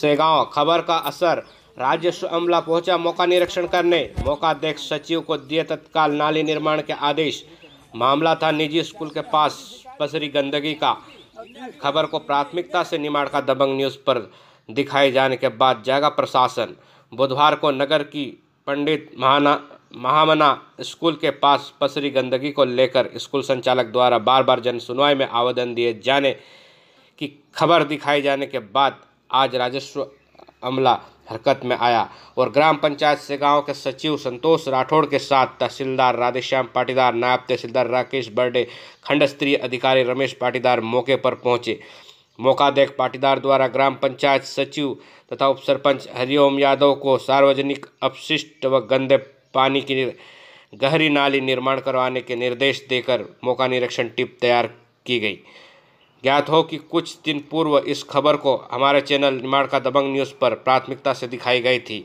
सेगांव खबर का असर राजस्व अमला पहुंचा मौका निरीक्षण करने मौका देख सचिव को दिए तत्काल नाली निर्माण के आदेश मामला था निजी स्कूल के पास पसरी गंदगी का खबर को प्राथमिकता से निमाड़ का दबंग न्यूज़ पर दिखाए जाने के बाद जाएगा प्रशासन बुधवार को नगर की पंडित महाना महामना स्कूल के पास पसरी गंदगी को लेकर स्कूल संचालक द्वारा बार बार जन सुनवाई में आवेदन दिए जाने की खबर दिखाई जाने के बाद आज राजस्व अमला हरकत में आया और ग्राम पंचायत से गांव के सचिव संतोष राठौड़ के साथ तहसीलदार राधेश्याम पाटीदार नायब तहसीलदार राकेश बर्डे खंड स्तरीय अधिकारी रमेश पाटीदार मौके पर पहुंचे मौका देख पाटीदार द्वारा ग्राम पंचायत सचिव तथा उप सरपंच हरिओम यादव को सार्वजनिक अपशिष्ट व गंदे पानी की गहरी नाली निर्माण करवाने के निर्देश देकर मौका निरीक्षण टिप तैयार की गई ज्ञात हो कि कुछ दिन पूर्व इस खबर को हमारे चैनल निर्माण का दबंग न्यूज़ पर प्राथमिकता से दिखाई गई थी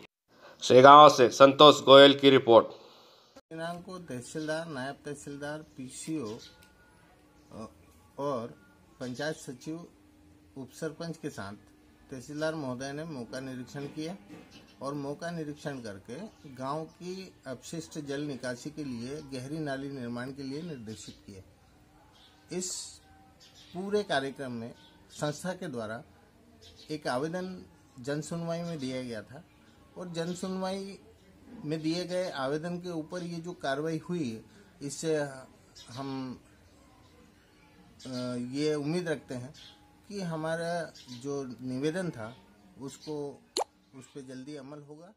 शेगांव से संतोष गोयल की रिपोर्ट को तहसीलदार नायब तहसीलदार पीसीओ और पंचायत सचिव उप सरपंच के साथ तहसीलदार महोदय ने मौका निरीक्षण किया और मौका निरीक्षण करके गांव की अपशिष्ट जल निकासी के लिए गहरी नाली निर्माण के लिए निर्देशित किया इस पूरे कार्यक्रम में संस्था के द्वारा एक आवेदन जन सुनवाई में दिया गया था और जन सुनवाई में दिए गए आवेदन के ऊपर ये जो कार्रवाई हुई इससे हम ये उम्मीद रखते हैं कि हमारा जो निवेदन था उसको उस पर जल्दी अमल होगा